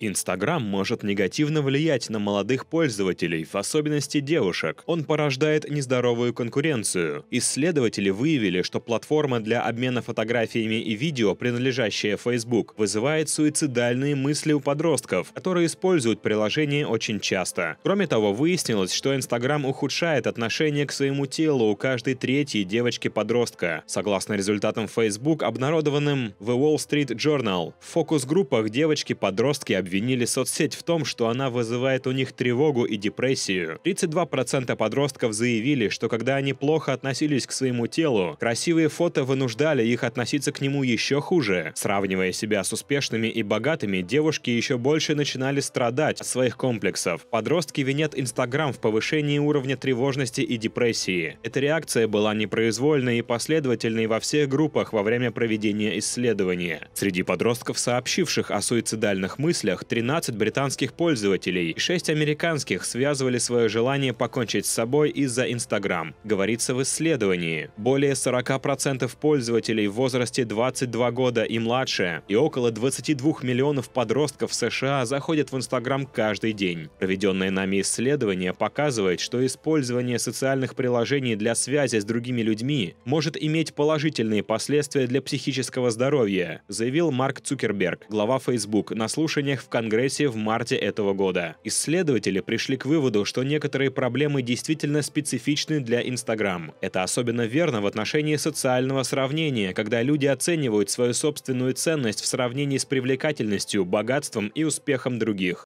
Инстаграм может негативно влиять на молодых пользователей, в особенности девушек. Он порождает нездоровую конкуренцию. Исследователи выявили, что платформа для обмена фотографиями и видео, принадлежащая Facebook, вызывает суицидальные мысли у подростков, которые используют приложение очень часто. Кроме того, выяснилось, что Инстаграм ухудшает отношение к своему телу у каждой третьей девочки-подростка. Согласно результатам Facebook, обнародованным в Wall Street Journal, в фокус-группах девочки-подростки объявляют обвинили соцсеть в том, что она вызывает у них тревогу и депрессию. 32% подростков заявили, что когда они плохо относились к своему телу, красивые фото вынуждали их относиться к нему еще хуже. Сравнивая себя с успешными и богатыми, девушки еще больше начинали страдать от своих комплексов. Подростки винят Инстаграм в повышении уровня тревожности и депрессии. Эта реакция была непроизвольной и последовательной во всех группах во время проведения исследования. Среди подростков, сообщивших о суицидальных мыслях, ресурсах 13 британских пользователей и 6 американских связывали свое желание покончить с собой из-за Инстаграм, говорится в исследовании. Более 40% пользователей в возрасте 22 года и младше и около 22 миллионов подростков США заходят в Инстаграм каждый день. Проведенное нами исследование показывает, что использование социальных приложений для связи с другими людьми может иметь положительные последствия для психического здоровья, заявил Марк Цукерберг, глава Facebook, на слушаниях в в Конгрессе в марте этого года. Исследователи пришли к выводу, что некоторые проблемы действительно специфичны для Инстаграм. Это особенно верно в отношении социального сравнения, когда люди оценивают свою собственную ценность в сравнении с привлекательностью, богатством и успехом других.